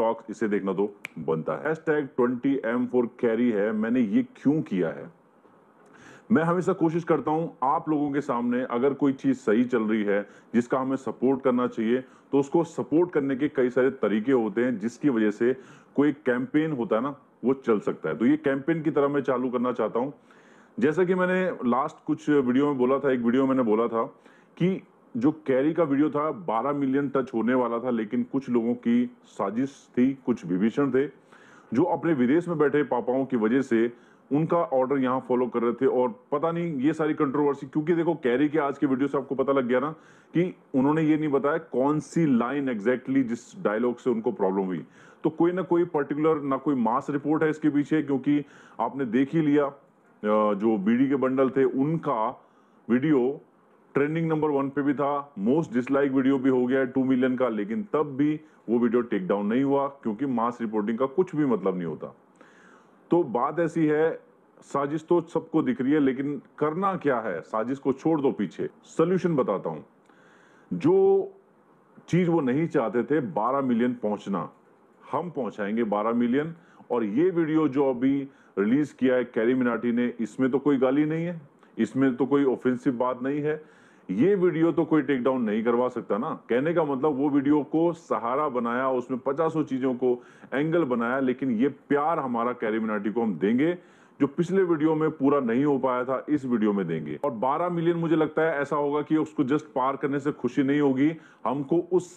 stocks इसे देखना तो बनता है हैशटैग 20M4 कैरी है मैंने ये क्यों किया है मैं हमेशा कोशिश करता हूं आप लोगों के सामने अगर कोई चीज़ सही चल रही है जिसका हमें सपोर्ट करना चाहिए तो उसको सपोर्ट करने के कई सारे तरीके होते हैं जिसकी वजह से कोई कैंपेन होता है ना वो चल सकता है तो ये कैंपेन की तरह मैं चालू करना चाहता हूं जैसा कि मैंने लास्ट कुछ वीडियो में बोला था एक वीडियो मैंने बोला था कि जो कैरी का वीडियो था 12 मिलियन टच होने वाला था लेकिन कुछ लोगों की साजिश थी कुछ विभीषण थे जो अपने विदेश में बैठे पापाओं की वजह से उनका ऑर्डर यहाँ फॉलो कर रहे थे और पता नहीं ये सारी कंट्रोवर्सी क्योंकि देखो कैरी के आज के वीडियो से आपको पता लग गया ना कि उन्होंने ये नहीं बताया कौन सी लाइन एग्जैक्टली जिस डायलॉग से उनको प्रॉब्लम हुई तो कोई ना कोई पर्टिकुलर ना कोई मास रिपोर्ट है इसके पीछे क्योंकि आपने देख ही लिया जो बीडी के बंडल थे उनका वीडियो ट्रेंडिंग नंबर वन पे भी था मोस्ट डिसलाइक वीडियो भी हो गया है टू मिलियन का लेकिन तब भी वो वीडियो टेक डाउन नहीं हुआ क्योंकि मास रिपोर्टिंग का कुछ भी मतलब नहीं होता तो बात ऐसी है साजिश तो सबको दिख रही है लेकिन करना क्या है साजिश को छोड़ दो पीछे सोल्यूशन बताता हूं जो चीज वो नहीं चाहते थे 12 मिलियन पहुंचना हम पहुंचाएंगे 12 मिलियन और ये वीडियो जो अभी रिलीज किया है कैरी मिनाटी ने इसमें तो कोई गाली नहीं है इसमें तो कोई ऑफेंसिव बात नहीं है ये वीडियो तो कोई टेक डाउन नहीं करवा सकता ना कहने का मतलब वो वीडियो को सहारा बनाया उसमें पचासों चीजों को एंगल बनाया लेकिन ये प्यार हमारा कैरिमिनाटी को हम देंगे जो पिछले वीडियो में पूरा नहीं हो पाया था इस वीडियो में देंगे और 12 मिलियन मुझे लगता है ऐसा होगा कि उसको जस्ट पार करने से खुशी नहीं होगी हमको उस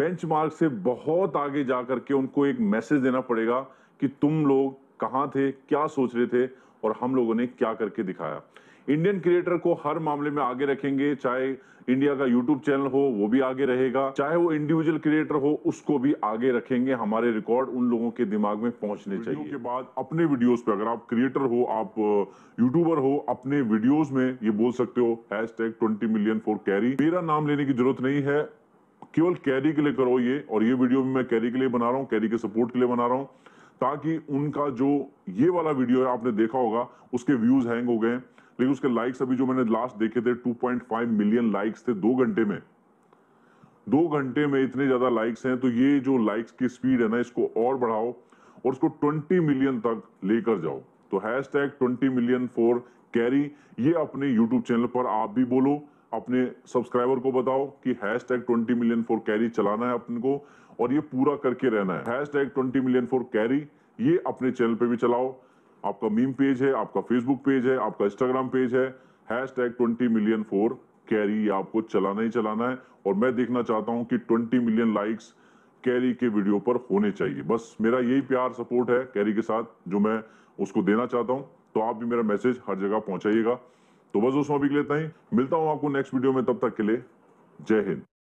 बेंचमार्क से बहुत आगे जा करके उनको एक मैसेज देना पड़ेगा कि तुम लोग कहाँ थे क्या सोच रहे थे और हम लोगों ने क्या करके दिखाया इंडियन क्रिएटर को हर मामले में आगे रखेंगे चाहे इंडिया का यूट्यूब चैनल हो वो भी आगे रहेगा चाहे वो इंडिविजुअल क्रिएटर हो उसको भी आगे रखेंगे हमारे रिकॉर्ड उन लोगों के दिमाग में पहुंचने चाहिए के बाद अपने वीडियोस पे अगर आप क्रिएटर हो आप यूट्यूबर हो अपने वीडियोस में ये बोल सकते हो hashtag twenty million for Carry मेरा नाम लेने की जरूरत नहीं है केवल कैरी के लिए करो ये और ये वीडियो भी मैं कैरी के लिए बना रहा हूँ कैरी के सपोर्ट के लिए बना रहा हूँ ताकि उनका जो ये वाला वीडियो है आपने देखा होगा उसके व्यूज हैंग हो गए लेकिन उसके लाइक्स अभी जो मैंने लास्ट देखे थे 2.5 मिलियन लाइक्स थे दो घंटे में दो घंटे में इतने ज्यादा लाइक्स हैं तो ये जो लाइक्स की स्पीड है ना इसको और बढ़ाओ और उसको 20 मिलियन तक लेकर जाओ तो hashtag twenty million for Carry ये अपने यूट्यूब चैनल पर आप भी बोलो अपने सब्सक्राइबर को बताओ कि hashtag twenty million for Carry चलाना है अपने को और ये पूरा करके रहना है hashtag twenty million for Carry ये अपने चैनल पर भी चलाओ आपका मीम पेज है आपका फेसबुक पेज है आपका इंस्टाग्राम पेज है hashtag twenty million for Carry आपको चलाना ही चलाना है और मैं देखना चाहता हूं कि ट्वेंटी मिलियन लाइक्स कैरी के वीडियो पर होने चाहिए बस मेरा यही प्यार सपोर्ट है कैरी के साथ जो मैं उसको देना चाहता हूँ तो आप भी मेरा मैसेज हर जगह पहुंचाइएगा तो बस दोस्तों अभी के लिए ही मिलता हूँ आपको नेक्स्ट वीडियो में तब तक के लिए जय हिंद